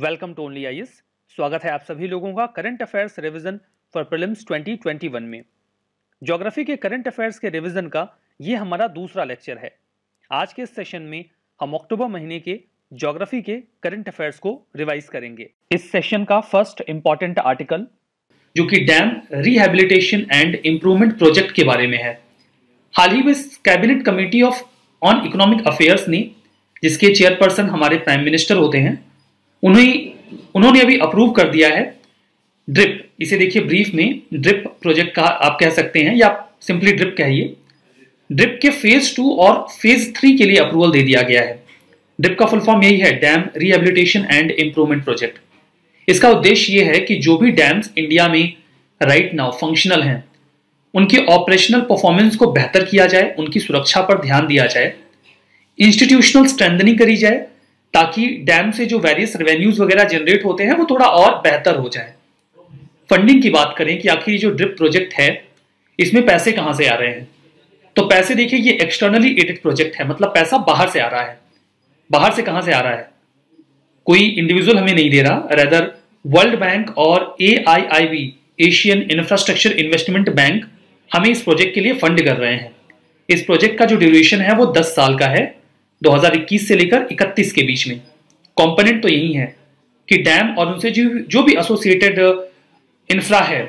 welcome to only IS स्वागत है आप सभी लोगों का current affairs revision for prelims 2021 में ज्योग्राफी के करंट अफेयर्स के रिवीजन का ये हमारा दूसरा लेक्चर है आज के सेशन में हम अक्टूबर महीने के ज्योग्राफी के करंट अफेयर्स को रिवाइज करेंगे इस सेशन का फर्स्ट इंपॉर्टेंट आर्टिकल जो कि dam rehabilitation and improvement project के बारे में है हाल ही में cabinet committee of on economic affairs ने जिसके चेयरपर्सन हमारे प्राइम मिनिस्टर होते हैं उन्हें उन्होंने अभी अप्रूव कर दिया है ड्रिप इसे देखिए ब्रीफ में ड्रिप प्रोजेक्ट का आप कह सकते हैं या सिंपली ड्रिप कहिए ड्रिप के फेज टू और फेज थ्री के लिए अप्रूवल दे दिया गया है ड्रिप का फुल फॉर्म यही है dam rehabilitation and improvement project इसका उद्देश्य यह है कि जो भी डैम्स इंडिया में राइट नाउ फंक्शनल हैं उनके ऑपरेशनल परफॉर्मेंस को बेहतर किया जाए उनकी सुरक्षा पर ध्यान दिया जाए इंस्टीट्यूशनल स्ट्रेंथनिंग करी जाए ताकि डैम से जो वेरियस रेवेन्यूज वगैरह जनरेट होते हैं वो थोड़ा और बेहतर हो जाए फंडिंग की बात करें कि आखिर ये जो ड्रिप प्रोजेक्ट है इसमें पैसे कहाँ से आ रहे हैं तो पैसे देखिए ये एक्सटर्नली एडेड प्रोजेक्ट है मतलब पैसा बाहर से आ रहा है बाहर से कहां से आ रहा है कोई इंडिविजुअल हमें नहीं दे रहा रेदर वर्ल्ड बैंक और A I I B Asian Infrastructure Investment Bank हमें इस प्रोजेक्ट के लिए फंड कर रहे हैं इस प्रोजेक्ट का जो ड्यूरेशन है वो दस साल का है 2021 से लेकर 31 के बीच में कंपोनेंट तो यही है कि डैम और उनसे जो जो भी एसोसिएटेड इंफ्रा uh, है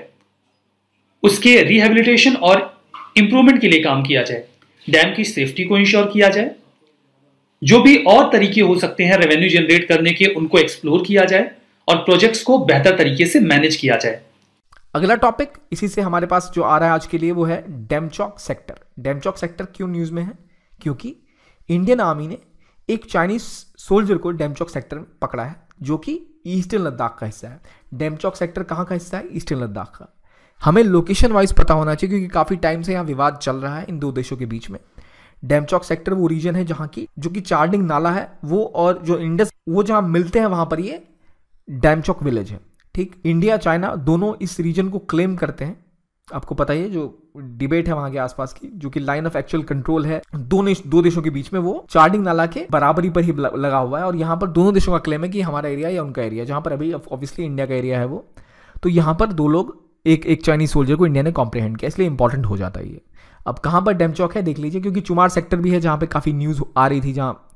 उसके रिहेबिलिटेशन और इम्प्रूवमेंट के लिए काम किया जाए डैम की सेफ्टी को इंश्योर किया जाए जो भी और तरीके हो सकते हैं रेवेन्यू जनरेट करने के उनको एक्सप्लोर किया जाए और प्रोजेक्ट्स को बेहतर तरीके से मैनेज किया जाए अगला टॉपिक इसी से हमारे पास जो आ रहा है आज के लिए वो है डेमचौक सेक्टर डेमचौक सेक्टर क्यों न्यूज में है क्योंकि इंडियन आर्मी ने एक चाइनीज सोल्जर को डेमचौक सेक्टर में पकड़ा है जो कि ईस्टर्न लद्दाख का हिस्सा है डेमचौक सेक्टर कहाँ का हिस्सा है ईस्टर्न लद्दाख का हमें लोकेशन वाइज पता होना चाहिए क्योंकि काफ़ी टाइम से यहाँ विवाद चल रहा है इन दो देशों के बीच में डेमचौक सेक्टर वो रीजन है जहाँ की जो कि चार्डिंग नाला है वो और जो इंडस वो जहाँ मिलते हैं वहाँ पर ये डैमचौक विलेज है ठीक इंडिया चाइना दोनों इस रीजन को क्लेम करते हैं आपको पता ही है जो डिबेट है वहां के आसपास की जो कि लाइन ऑफ एक्चुअल कंट्रोल है दोनों दो देशों के बीच में वो चार्डिंग नाला के बराबरी पर ही लगा हुआ है और यहाँ पर दोनों देशों का क्लेम है कि हमारा एरिया या उनका एरिया जहाँ पर अभी ऑब्वियसली इंडिया का एरिया है वो तो यहाँ पर दो लोग एक एक चाइनीज सोल्जर को इंडिया ने कॉम्प्रिहेंड किया इसलिए इंपॉर्टेंट हो जाता है ये अब कहाँ पर डैम चौक है देख लीजिए क्योंकि चुमार सेक्टर भी है जहाँ पर काफ़ी न्यूज़ आ रही थी जहाँ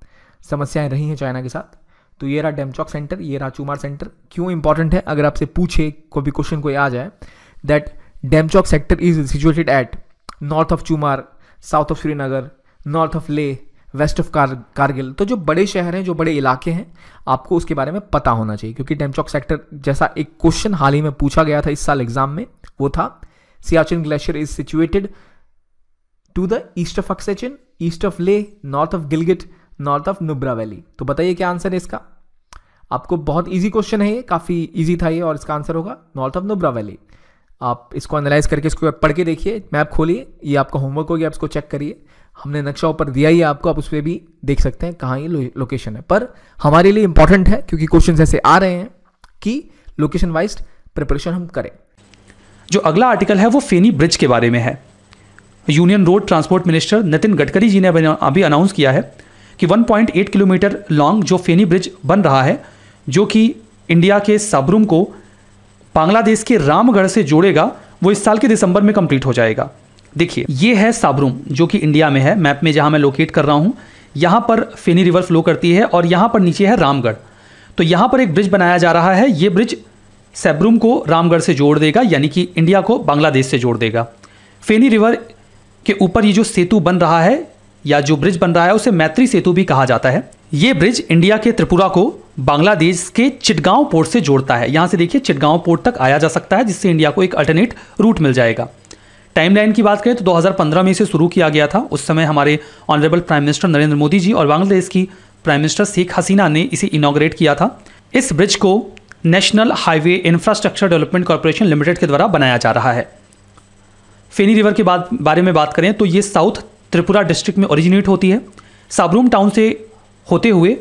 समस्याएं रही हैं चाइना के साथ तो ये रहा डैम चौक सेंटर ये रहा चुमार सेंटर क्यों इंपॉर्टेंट है अगर आपसे पूछे कोई भी क्वेश्चन कोई आ जाए that Demchok sector is situated at north of Chumar south of Srinagar north of Leh west of कार कारगिल तो जो बड़े शहर हैं जो बड़े इलाके हैं आपको उसके बारे में पता होना चाहिए क्योंकि डेमचौक सेक्टर जैसा एक क्वेश्चन हाल ही में पूछा गया था इस साल एग्जाम में वो था Siachen glacier is situated to the east of Aksai Chin east of Leh north of Gilgit north of Nubra valley तो बताइए क्या आंसर है इसका आपको बहुत ईजी क्वेश्चन है ये काफ़ी ईजी था ये और इसका आंसर होगा नॉर्थ ऑफ नुब्रा वैली आप इसको एनालाइज करके इसको पढ़ के देखिए मैप खोलिए ये आपका होमवर्क हो गया आप इसको चेक करिए हमने नक्शा ऊपर दिया ही आपको आप उस पर भी देख सकते हैं कहाँ ये लोकेशन है पर हमारे लिए इंपॉर्टेंट है क्योंकि क्वेश्चन ऐसे आ रहे हैं कि लोकेशन वाइज प्रिपरेशन हम करें जो अगला आर्टिकल है वो फेनी ब्रिज के बारे में है union road transport minister Nitin Gadkari ji ने अभी अनाउंस किया है कि 1.8 किलोमीटर लॉन्ग जो फेनी ब्रिज बन रहा है जो कि इंडिया के साबरूम को बांग्लादेश के रामगढ़ से जोड़ेगा वो इस साल के दिसंबर में कंप्लीट हो जाएगा देखिए ये है साबरूम जो कि इंडिया में है मैप में जहां मैं लोकेट कर रहा हूं यहां पर फेनी रिवर फ्लो करती है और यहां पर नीचे है रामगढ़ तो यहां पर एक ब्रिज बनाया जा रहा है ये ब्रिज सैबरूम को रामगढ़ से जोड़ देगा यानी कि इंडिया को बांग्लादेश से जोड़ देगा फेनी रिवर के ऊपर ये जो सेतु बन रहा है या जो ब्रिज बन रहा है उसे मैत्री सेतु भी कहा जाता है ये ब्रिज इंडिया के त्रिपुरा को बांग्लादेश के चिटगांव पोर्ट से जोड़ता है यहाँ से देखिए चिटगांव पोर्ट तक आया जा सकता है जिससे इंडिया को एक अल्टरनेट रूट मिल जाएगा टाइमलाइन की बात करें तो 2015 में इसे शुरू किया गया था उस समय हमारे honourable prime minister Narendra Modi ji और बांग्लादेश की प्राइम मिनिस्टर शेख हसीना ने इसे इनाग्रेट किया था इस ब्रिज को national highway infrastructure development corporation limited के द्वारा बनाया जा रहा है फेनी रिवर के बाद बारे में बात करें तो ये साउथ त्रिपुरा डिस्ट्रिक्ट में ओरिजिनेट होती है साबरूम टाउन से होते हुए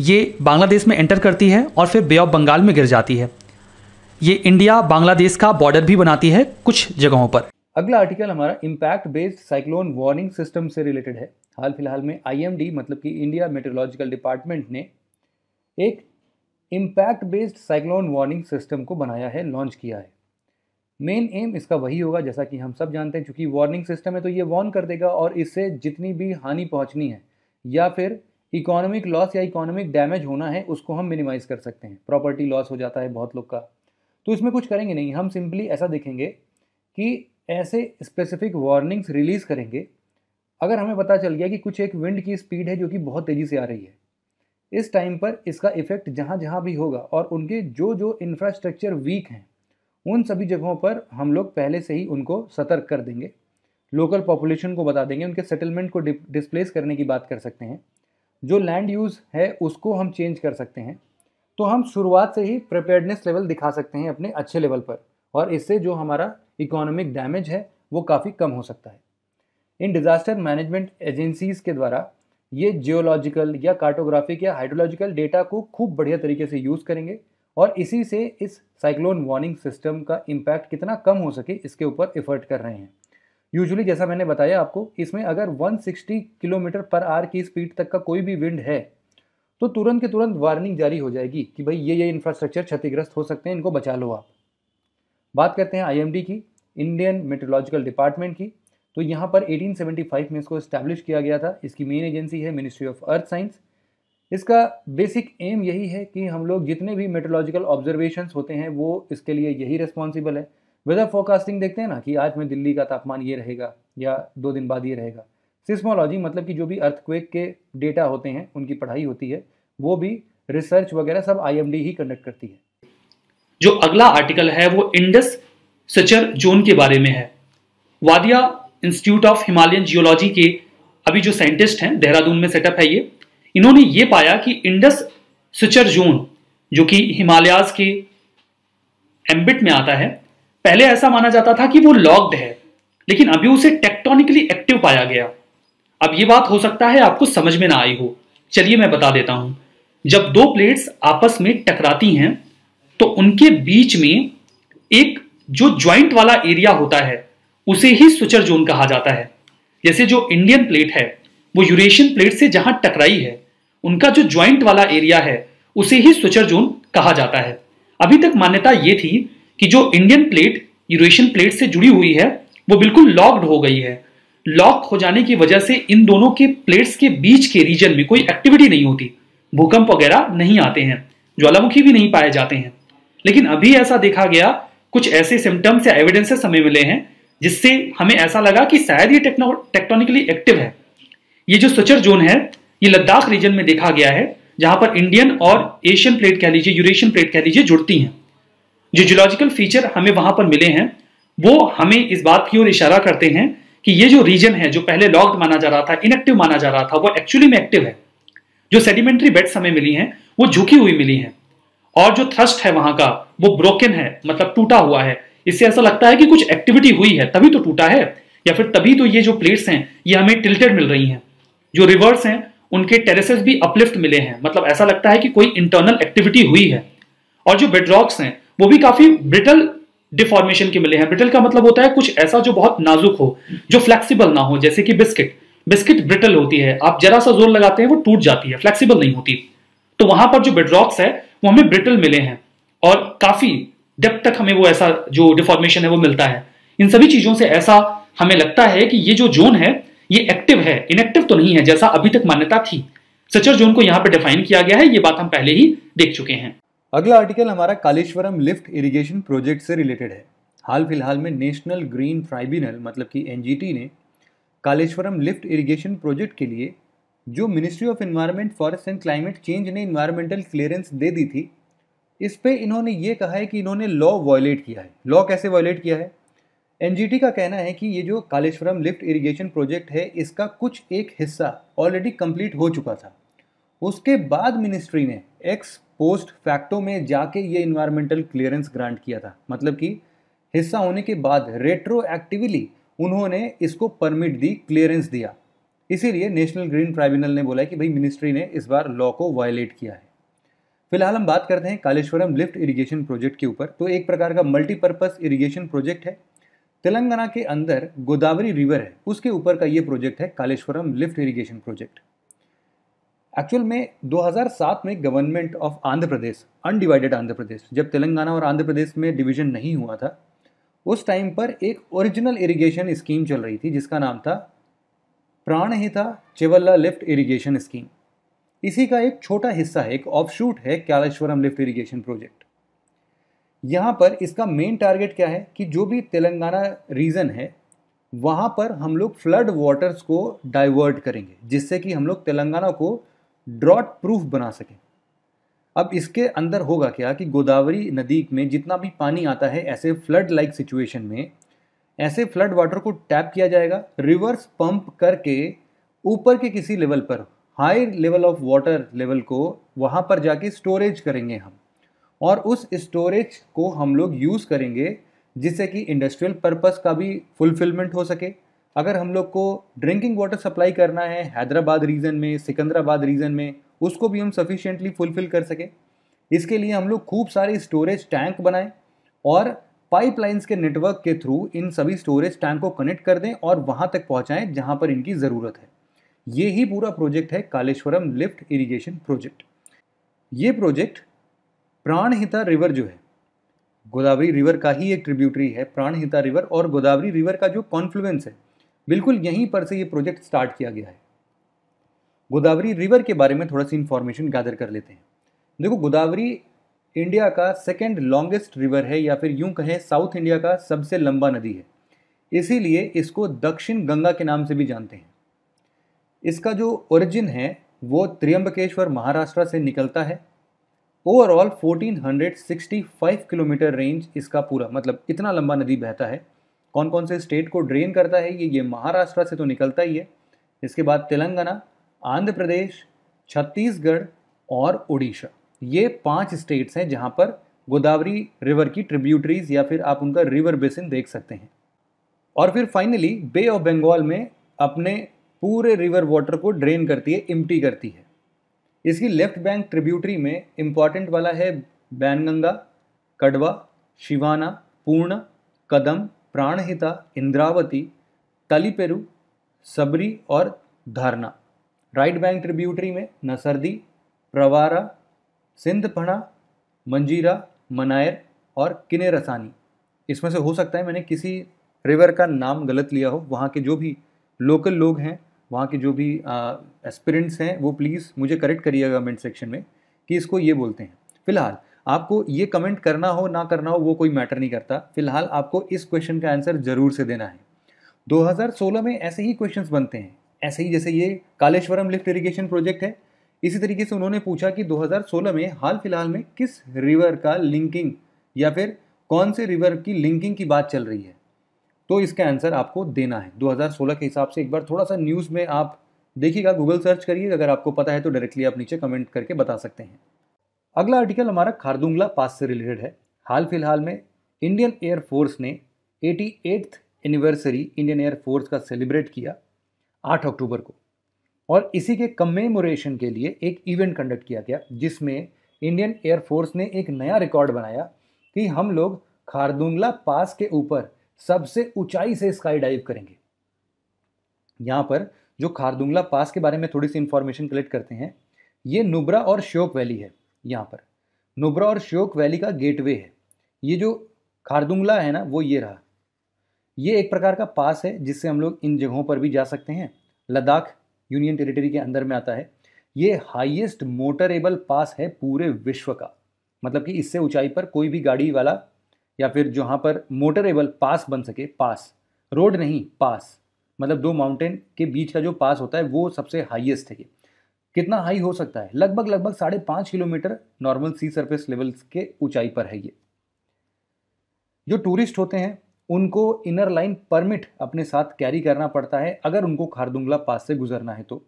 ये बांग्लादेश में एंटर करती है और फिर बे ऑफ बंगाल में गिर जाती है ये इंडिया बांग्लादेश का बॉर्डर भी बनाती है कुछ जगहों पर अगला आर्टिकल हमारा impact based cyclone warning system से रिलेटेड है हाल फिलहाल में आई मतलब कि इंडिया मेट्रोलॉजिकल डिपार्टमेंट ने एक impact based cyclone warning system को बनाया है लॉन्च किया है मेन एम इसका वही होगा जैसा कि हम सब जानते हैं चूंकि वार्निंग सिस्टम है तो ये वार्न कर देगा और इससे जितनी भी हानि पहुँचनी है या फिर इकोनॉमिक लॉस या इकोनॉमिक डैमेज होना है उसको हम मिनिमाइज़ कर सकते हैं प्रॉपर्टी लॉस हो जाता है बहुत लोग का तो इसमें कुछ करेंगे नहीं हम सिंपली ऐसा देखेंगे कि ऐसे स्पेसिफिक वार्निंग्स रिलीज़ करेंगे अगर हमें पता चल गया कि कुछ एक विंड की स्पीड है जो कि बहुत तेज़ी से आ रही है इस टाइम पर इसका इफेक्ट जहाँ जहाँ भी होगा और उनके जो जो इंफ्रास्ट्रक्चर वीक हैं उन सभी जगहों पर हम लोग पहले से ही उनको सतर्क कर देंगे लोकल पॉपुलेशन को बता देंगे उनके सेटलमेंट को डिस्प्लेस करने की बात कर सकते हैं जो लैंड यूज़ है उसको हम चेंज कर सकते हैं तो हम शुरुआत से ही प्रिपेयर्डनेस लेवल दिखा सकते हैं अपने अच्छे लेवल पर और इससे जो हमारा इकोनॉमिक डैमेज है वो काफ़ी कम हो सकता है इन डिज़ास्टर मैनेजमेंट एजेंसीज़ के द्वारा ये जियोलॉजिकल या कार्टोग्राफिक या हाइड्रोलॉजिकल डेटा को खूब बढ़िया तरीके से यूज़ करेंगे और इसी से इस साइक्लोन वार्निंग सिस्टम का इम्पैक्ट कितना कम हो सके इसके ऊपर एफर्ट कर रहे हैं यूजुअली जैसा मैंने बताया आपको इसमें अगर 160 किलोमीटर पर आर की स्पीड तक का कोई भी विंड है तो तुरंत के तुरंत वार्निंग जारी हो जाएगी कि भाई ये ये इंफ्रास्ट्रक्चर क्षतिग्रस्त हो सकते हैं इनको बचा लो आप बात करते हैं आईएमडी की इंडियन मेट्रोलॉजिकल डिपार्टमेंट की तो यहाँ पर 1875 में इसको इस्टेब्लिश किया गया था इसकी मेन एजेंसी है मिनिस्ट्री ऑफ अर्थ साइंस इसका बेसिक एम यही है कि हम लोग जितने भी मेट्रोलॉजिकल ऑब्जर्वेशंस होते हैं वो इसके लिए यही रिस्पॉन्सिबल है वेदर फोरकास्टिंग देखते हैं ना कि आज में दिल्ली का तापमान ये रहेगा या दो दिन बाद ये रहेगा सिस्मोलॉजी मतलब कि जो भी अर्थक्वेक के डेटा होते हैं उनकी पढ़ाई होती है वो भी रिसर्च वगैरह सब आईएमडी ही कंडक्ट करती है जो अगला आर्टिकल है वो इंडस सचर जोन के बारे में है Wadia institute of Himalayan geology के अभी जो साइंटिस्ट हैं देहरादून में सेटअप है ये इन्होंने ये पाया कि इंडस सचर जोन जो कि हिमालयाज के एम्बिट में आता है पहले ऐसा माना जाता था कि वो लॉक्ड है लेकिन अभी उसे टेक्टोनिकली एक्टिव पाया गया अब ये बात हो सकता है आपको समझ में ना आई हो चलिए मैं बता देता हूं जब दो प्लेट्स आपस में टकराती हैं तो उनके बीच में एक जो ज्वाइंट वाला एरिया होता है उसे ही सुचर जोन कहा जाता है जैसे जो इंडियन प्लेट है वो यूरेशियन प्लेट से जहां टकराई है उनका जो ज्वाइंट वाला एरिया है उसे ही सुचर जोन कहा जाता है अभी तक मान्यता ये थी कि जो इंडियन प्लेट यूरेशियन प्लेट से जुड़ी हुई है वो बिल्कुल लॉक्ड हो गई है लॉक हो जाने की वजह से इन दोनों के प्लेट्स के बीच के रीजन में कोई एक्टिविटी नहीं होती भूकंप वगैरह नहीं आते हैं ज्वालामुखी भी नहीं पाए जाते हैं लेकिन अभी ऐसा देखा गया कुछ ऐसे सिम्टम्स या एविडेंसेस हमें मिले हैं जिससे हमें ऐसा लगा कि शायद ये टेक्टोनिकली एक्टिव है ये जो सचर जोन है ये लद्दाख रीजन में देखा गया है जहां पर इंडियन और एशियन प्लेट कह लीजिए यूरेशियन प्लेट कह लीजिए जुड़ती हैं जो जियोलॉजिकल फीचर हमें वहां पर मिले हैं वो हमें इस बात की ओर इशारा करते हैं कि ये जो रीजन है जो पहले लॉक्ड माना जा रहा था इनएक्टिव माना जा रहा था वो एक्चुअली में एक्टिव है जो सेडिमेंट्री बेड्स हमें मिली हैं वो झुकी हुई मिली हैं और जो थ्रस्ट है वहां का वो ब्रोकन है मतलब टूटा हुआ है इससे ऐसा लगता है कि कुछ एक्टिविटी हुई है तभी तो टूटा है या फिर तभी तो ये जो प्लेट्स हैं ये हमें टिल्टेड मिल रही हैं जो रिवर्स हैं उनके टेरेसेस भी अपलिफ्ट मिले हैं मतलब ऐसा लगता है कि कोई इंटरनल एक्टिविटी हुई है और जो बेडरॉक्स हैं वो भी काफी ब्रिटल डिफॉर्मेशन के मिले हैं ब्रिटल का मतलब होता है कुछ ऐसा जो बहुत नाजुक हो जो फ्लेक्सिबल ना हो जैसे कि बिस्किट बिस्किट ब्रिटल होती है आप जरा सा जोर लगाते हैं वो टूट जाती है फ्लेक्सिबल नहीं होती तो वहां पर जो बेडरॉक्स है वो हमें ब्रिटल मिले हैं और काफी डेप तक हमें वो ऐसा जो डिफॉर्मेशन है वो मिलता है इन सभी चीजों से ऐसा हमें लगता है कि ये जो जोन है ये एक्टिव है इनएक्टिव तो नहीं है जैसा अभी तक मान्यता थी सचर जोन को यहां पर डिफाइन किया गया है ये बात हम पहले ही देख चुके हैं अगला आर्टिकल हमारा कालेश्वरम लिफ्ट इरिगेशन प्रोजेक्ट से रिलेटेड है हाल फिलहाल में नेशनल ग्रीन ट्राइब्यूनल मतलब कि एन ने कालेश्वरम लिफ्ट इरिगेशन प्रोजेक्ट के लिए जो ministry of environment forest and climate change ने इन्वायरमेंटल क्लियरेंस दे दी थी इस पर इन्होंने ये कहा है कि इन्होंने लॉ वायलेट किया है लॉ कैसे वायोलेट किया है एन का कहना है कि ये जो कालेश्वरम लिफ्ट इरिगेशन प्रोजेक्ट है इसका कुछ एक हिस्सा ऑलरेडी कम्प्लीट हो चुका था उसके बाद मिनिस्ट्री ने एक्स पोस्ट फैक्टो में जाके ये इन्वायरमेंटल क्लियरेंस ग्रांट किया था मतलब कि हिस्सा होने के बाद रेट्रो एक्टिवली उन्होंने इसको परमिट दी क्लियरेंस दिया इसीलिए नेशनल ग्रीन ट्राइब्यूनल ने बोला कि भाई मिनिस्ट्री ने इस बार लॉ को वायलेट किया है फिलहाल हम बात करते हैं कालेश्वरम लिफ्ट इरिगेशन प्रोजेक्ट के ऊपर तो एक प्रकार का मल्टीपर्पज़ इरिगेशन प्रोजेक्ट है तेलंगाना के अंदर गोदावरी रिवर है उसके ऊपर का ये प्रोजेक्ट है Kaleshwaram lift irrigation project actual में 2007 में government of Andhra Pradesh undivided Andhra Pradesh जब तेलंगाना और आंध्र प्रदेश में डिवीजन नहीं हुआ था उस टाइम पर एक ओरिजिनल इरिगेशन स्कीम चल रही थी जिसका नाम था Pranhita Chevella lift irrigation scheme इसी का एक छोटा हिस्सा है एक ऑफशूट है क्यालेश्वरम लिफ्ट इरिगेशन प्रोजेक्ट यहाँ पर इसका मेन टारगेट क्या है कि जो भी तेलंगाना रीजन है वहाँ पर हम लोग फ्लड वाटर्स को डाइवर्ट करेंगे जिससे कि हम लोग तेलंगाना को ड्रॉट प्रूफ बना सकें अब इसके अंदर होगा क्या कि गोदावरी नदी में जितना भी पानी आता है ऐसे फ्लड लाइक सिचुएशन में ऐसे फ्लड वाटर को टैप किया जाएगा रिवर्स पंप करके ऊपर के किसी लेवल पर high level of water level को वहाँ पर जाके स्टोरेज करेंगे हम और उस स्टोरेज को हम लोग यूज़ करेंगे जिससे कि इंडस्ट्रियल पर्पस का भी फुलफिलमेंट हो सके अगर हम लोग को ड्रिंकिंग वाटर सप्लाई करना है हैदराबाद रीजन में सिकंदराबाद रीजन में उसको भी हम सफिशेंटली फुलफिल कर सकें इसके लिए हम लोग खूब सारे स्टोरेज टैंक बनाएं और पाइपलाइंस के नेटवर्क के थ्रू इन सभी स्टोरेज टैंक को कनेक्ट कर दें और वहाँ तक पहुँचाएँ जहाँ पर इनकी ज़रूरत है ये ही पूरा प्रोजेक्ट है कालेश्वरम लिफ्ट इरिगेशन प्रोजेक्ट ये प्रोजेक्ट प्राणहिता रिवर जो है गोदावरी रिवर का ही एक ट्रिब्यूटरी है प्राणहिता रिवर और गोदावरी रिवर का जो कॉन्फ्लुएंस है बिल्कुल यहीं पर से ये प्रोजेक्ट स्टार्ट किया गया है गोदावरी रिवर के बारे में थोड़ा सी इन्फॉर्मेशन गैदर कर लेते हैं देखो गोदावरी इंडिया का सेकेंड लॉन्गेस्ट रिवर है या फिर यूं कहें साउथ इंडिया का सबसे लंबा नदी है इसीलिए इसको दक्षिण गंगा के नाम से भी जानते हैं इसका जो ओरिजिन है वो त्र्यंबकेश्वर महाराष्ट्र से निकलता है ओवरऑल 1465 किलोमीटर रेंज इसका पूरा मतलब इतना लंबा नदी बहता है कौन कौन से स्टेट को ड्रेन करता है ये ये महाराष्ट्र से तो निकलता ही है इसके बाद तेलंगाना आंध्र प्रदेश छत्तीसगढ़ और उड़ीसा ये पांच स्टेट्स हैं जहाँ पर गोदावरी रिवर की ट्रिब्यूटरीज या फिर आप उनका रिवर बेसिन देख सकते हैं और फिर फाइनली बे ऑफ बंगाल में अपने पूरे रिवर वाटर को ड्रेन करती है इम्टी करती है इसकी लेफ्ट बैंक ट्रिब्यूटरी में इम्पॉर्टेंट वाला है बैनगंगा कड़वा शिवाना पूर्ण कदम प्राणहिता इंद्रावती तलीपेरू सबरी और धारना राइट बैंक ट्रिब्यूटरी में नसरदी प्रवारा सिंधपणा मंजीरा मनायर और किनेरसानी इसमें से हो सकता है मैंने किसी रिवर का नाम गलत लिया हो वहाँ के जो भी लोकल लोग हैं वहाँ के जो भी एस्पिरेंट्स हैं वो प्लीज़ मुझे करेक्ट करिएगा कमेंट सेक्शन में कि इसको ये बोलते हैं फिलहाल आपको ये कमेंट करना हो ना करना हो वो कोई मैटर नहीं करता फिलहाल आपको इस क्वेश्चन का आंसर ज़रूर से देना है 2016 में ऐसे ही क्वेश्चंस बनते हैं ऐसे ही जैसे ये कालेश्वरम लिफ्ट इरीगेशन प्रोजेक्ट है इसी तरीके से उन्होंने पूछा कि 2016 में हाल फिलहाल में किस रिवर का लिंकिंग या फिर कौन से रिवर की लिंकिंग की बात चल रही है तो इसका आंसर आपको देना है 2016 के हिसाब से एक बार थोड़ा सा न्यूज़ में आप देखिएगा गूगल सर्च करिए अगर आपको पता है तो डायरेक्टली आप नीचे कमेंट करके बता सकते हैं अगला आर्टिकल हमारा खारदुंगला पास से रिलेटेड है हाल फिलहाल में इंडियन एयर फोर्स ने eighty eighth anniversary Indian air force का सेलिब्रेट किया 8 अक्टूबर को और इसी के कमेमोरेशन के लिए एक इवेंट कंडक्ट किया गया जिसमें इंडियन एयर फोर्स ने एक नया रिकॉर्ड बनाया कि हम लोग खारदुंगला पास के ऊपर सबसे ऊंचाई से स्काई डाइव करेंगे यहाँ पर जो खारदुंगला पास के बारे में थोड़ी सी इंफॉर्मेशन कलेक्ट करते हैं ये नुब्रा और श्योक वैली है यहाँ पर नुब्रा और श्योक वैली का गेटवे है ये जो खारदुंगला है ना वो ये रहा ये एक प्रकार का पास है जिससे हम लोग इन जगहों पर भी जा सकते हैं लद्दाख यूनियन टेरिटरी के अंदर में आता है ये हाईएस्ट मोटरेबल पास है पूरे विश्व का मतलब कि इससे ऊंचाई पर कोई भी गाड़ी वाला या फिर जहाँ पर मोटरेबल पास बन सके पास रोड नहीं पास मतलब दो माउंटेन के बीच का जो पास होता है वो सबसे हाईएस्ट है ये कितना हाई हो सकता है लगभग लगभग साढ़े पाँच kilometre normal sea surface levels के ऊंचाई पर है ये जो टूरिस्ट होते हैं उनको इनर लाइन परमिट अपने साथ कैरी करना पड़ता है अगर उनको खारदुंगला पास से गुजरना है तो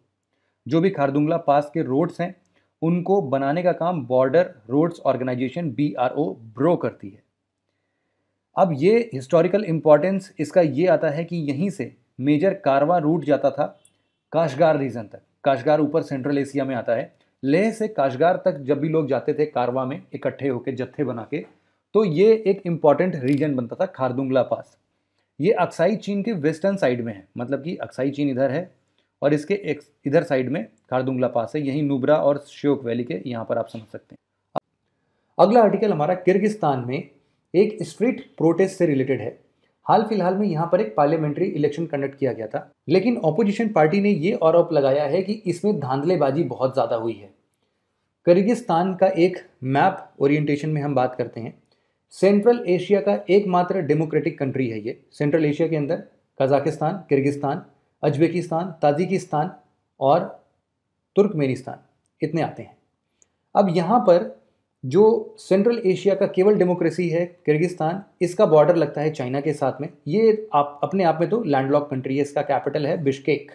जो भी खारदुंगला पास के रोड्स हैं उनको बनाने का काम border roads organisation B R O BRO करती है अब ये हिस्टोरिकल इम्पॉर्टेंस इसका ये आता है कि यहीं से मेजर कारवा रूट जाता था काशगार रीजन तक काशगार ऊपर सेंट्रल एशिया में आता है लेह से काशगार तक जब भी लोग जाते थे कारवा में इकट्ठे होकर जत्थे बना के तो ये एक इम्पॉर्टेंट रीजन बनता था खारदुंगला पास ये अक्साई चीन के वेस्टर्न साइड में है मतलब कि अक्साई चीन इधर है और इसके एक इधर साइड में खारदुंगला पास है यहीं नुब्रा और श्योक वैली के यहाँ पर आप समझ सकते हैं अगला आर्टिकल हमारा किर्गिस्तान में एक स्ट्रीट प्रोटेस्ट से रिलेटेड है हाल फिलहाल में यहाँ पर एक पार्लियामेंट्री इलेक्शन कंडक्ट किया गया था लेकिन ऑपोजिशन पार्टी ने ये आरोप लगाया है कि इसमें धांधलेबाजी बहुत ज़्यादा हुई है करिगिस्तान का एक मैप ओरिएंटेशन में हम बात करते हैं सेंट्रल एशिया का एकमात्र डेमोक्रेटिक कंट्री है ये सेंट्रल एशिया के अंदर कजाकिस्तान किर्गिस्तान अजबेकिस्तान ताजिकिस्तान और तुर्कमेनिस्तान इतने आते हैं अब यहाँ पर जो सेंट्रल एशिया का केवल डेमोक्रेसी है किर्गिस्तान इसका बॉर्डर लगता है चाइना के साथ में ये आप अपने आप में तो लैंडलॉक कंट्री है इसका कैपिटल है बिश्केक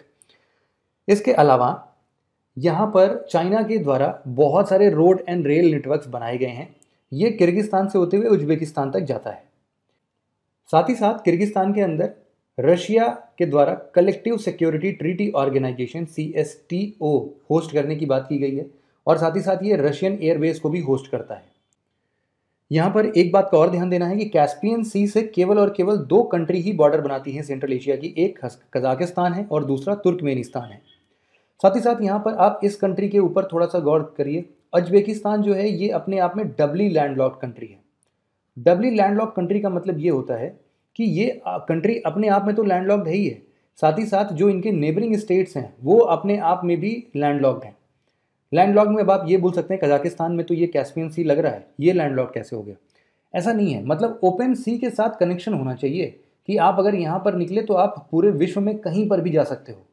इसके अलावा यहाँ पर चाइना के द्वारा बहुत सारे रोड एंड रेल नेटवर्क्स बनाए गए हैं ये किर्गिस्तान से होते हुए उज्बेकिस्तान तक जाता है साथ ही साथ किर्गिस्तान के अंदर रशिया के द्वारा कलेक्टिव सिक्योरिटी ट्रीटी ऑर्गेनाइजेशन सी होस्ट करने की बात की गई है और साथ ही साथ ये रशियन एयरवेज को भी होस्ट करता है यहाँ पर एक बात का और ध्यान देना है कि कैस्पियन सी से केवल और केवल दो कंट्री ही बॉर्डर बनाती हैं सेंट्रल एशिया की एक कजाकिस्तान है और दूसरा तुर्कमेनिस्तान है साथ ही साथ यहाँ पर आप इस कंट्री के ऊपर थोड़ा सा गौर करिए अजबेकिस्तान जो है ये अपने आप में डबली लैंडलॉक कंट्री है डबली लैंडलॉक कंट्री का मतलब ये होता है कि ये कंट्री अपने आप में तो लैंडलॉक्ड है ही है साथ ही साथ जो इनके नेबरिंग स्टेट्स हैं वो अपने आप में भी लैंडलॉक्ड हैं लैंडलॉक में अब आप ये बोल सकते हैं कजाकिस्तान में तो ये कैस्पियन सी लग रहा है ये लैंडलॉक कैसे हो गया ऐसा नहीं है मतलब ओपन सी के साथ कनेक्शन होना चाहिए कि आप अगर यहाँ पर निकले तो आप पूरे विश्व में कहीं पर भी जा सकते हो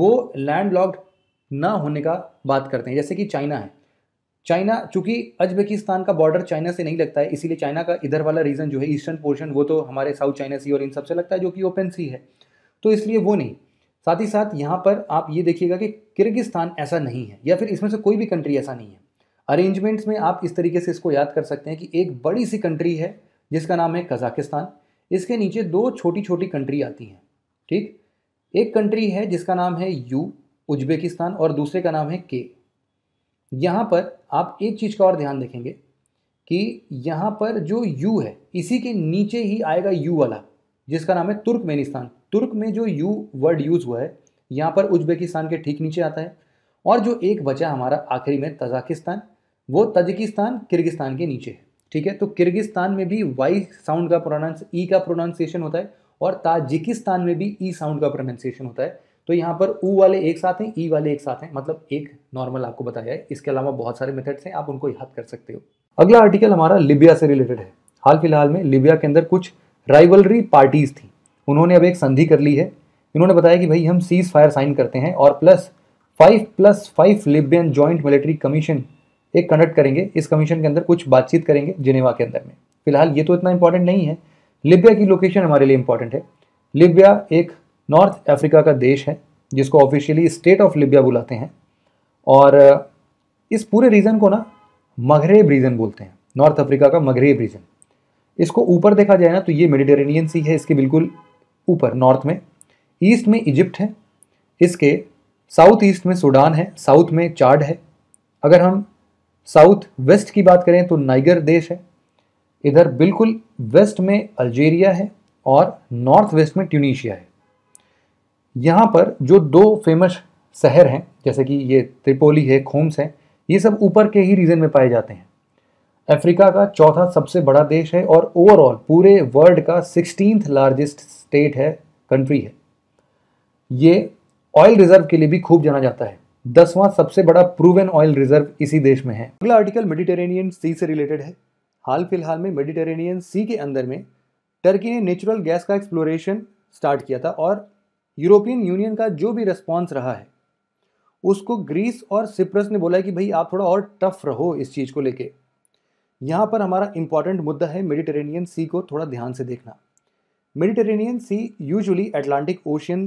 वो लैंडलॉक्ड ना होने का बात करते हैं जैसे कि चाइना है चाइना चूंकि अजबेकिस्तान का बॉर्डर चाइना से नहीं लगता है इसीलिए चाइना का इधर वाला रीजन जो है ईस्टर्न पोर्शन वो तो हमारे साउथ चाइना सी और इन सबसे लगता है जो कि ओपन सी है तो इसलिए वो नहीं साथ ही साथ यहाँ पर आप ये देखिएगा कि किर्गिस्तान ऐसा नहीं है या फिर इसमें से कोई भी कंट्री ऐसा नहीं है अरेंजमेंट्स में आप इस तरीके से इसको याद कर सकते हैं कि एक बड़ी सी कंट्री है जिसका नाम है कजाकिस्तान इसके नीचे दो छोटी छोटी कंट्री आती हैं ठीक एक कंट्री है जिसका नाम है यू उज्बेकिस्तान और दूसरे का नाम है के यहाँ पर आप एक चीज़ का और ध्यान देखेंगे कि यहाँ पर जो यू है इसी के नीचे ही आएगा यू वाला जिसका नाम है तुर्कमेनिस्तान तुर्क में जो यू वर्ड यूज़ हुआ है यहाँ पर उज्बेकिस्तान के ठीक नीचे आता है और जो एक बचा हमारा आखिरी में तजाकिस्तान वो तजिकिस्तान किर्गिस्तान के नीचे है ठीक है तो किर्गिस्तान में भी वाई साउंड का प्रोनाउंस ई e का प्रोनाउंसिएशन होता है और ताजिकिस्तान में भी ई e साउंड का प्रोनाउंसिएशन होता है तो यहाँ पर ऊ वाले एक साथ हैं ई e वाले एक साथ हैं मतलब एक नॉर्मल आपको बताया है इसके अलावा बहुत सारे मेथड्स हैं आप उनको याद कर सकते हो अगला आर्टिकल हमारा लिबिया से रिलेटेड है हाल फिलहाल में लिबिया के अंदर कुछ राइवलरी पार्टीज़ थी उन्होंने अब एक संधि कर ली है इन्होंने बताया कि भाई हम सीज फायर साइन करते हैं और plus five plus five Libyan joint military commission एक कंडक्ट करेंगे इस कमीशन के अंदर कुछ बातचीत करेंगे जिनेवा के अंदर में फिलहाल ये तो इतना इंपॉर्टेंट नहीं है लिबिया की लोकेशन हमारे लिए इंपॉर्टेंट है लिबिया एक नॉर्थ अफ्रीका का देश है जिसको ऑफिशियली स्टेट ऑफ लिबिया बुलाते हैं और इस पूरे रीजन को ना मगरेब रीजन बोलते हैं नॉर्थ अफ्रीका का मगरेब रीजन इसको ऊपर देखा जाए ना तो ये मेडिटेरेनियन सी है इसके बिल्कुल ऊपर नॉर्थ में ईस्ट में इजिप्ट है इसके साउथ ईस्ट में सूडान है साउथ में चार्ड है अगर हम साउथ वेस्ट की बात करें तो नाइगर देश है इधर बिल्कुल वेस्ट में अल्जीरिया है और नॉर्थ वेस्ट में ट्यूनीशिया है यहाँ पर जो दो फेमस शहर हैं जैसे कि ये त्रिपोली है खोम्स है ये सब ऊपर के ही रीजन में पाए जाते हैं अफ्रीका का चौथा सबसे बड़ा देश है और ओवरऑल पूरे वर्ल्ड का सिक्सटीन लार्जेस्ट स्टेट है कंट्री है ये ऑयल रिजर्व के लिए भी खूब जाना जाता है दसवां सबसे बड़ा प्रूवन ऑयल रिजर्व इसी देश में है अगला आर्टिकल मेडिटेरेनियन सी से रिलेटेड है हाल फिलहाल में मेडिटेरेनियन सी के अंदर में टर्की ने नेचुरल गैस का एक्सप्लोरेशन स्टार्ट किया था और यूरोपियन यूनियन का जो भी रिस्पॉन्स रहा है उसको ग्रीस और सिप्रस ने बोला कि भाई आप थोड़ा और टफ रहो इस चीज़ को लेके यहाँ पर हमारा इंपॉर्टेंट मुद्दा है मेडिटेरेनियन सी को थोड़ा ध्यान से देखना Mediterranean sea usually Atlantic ocean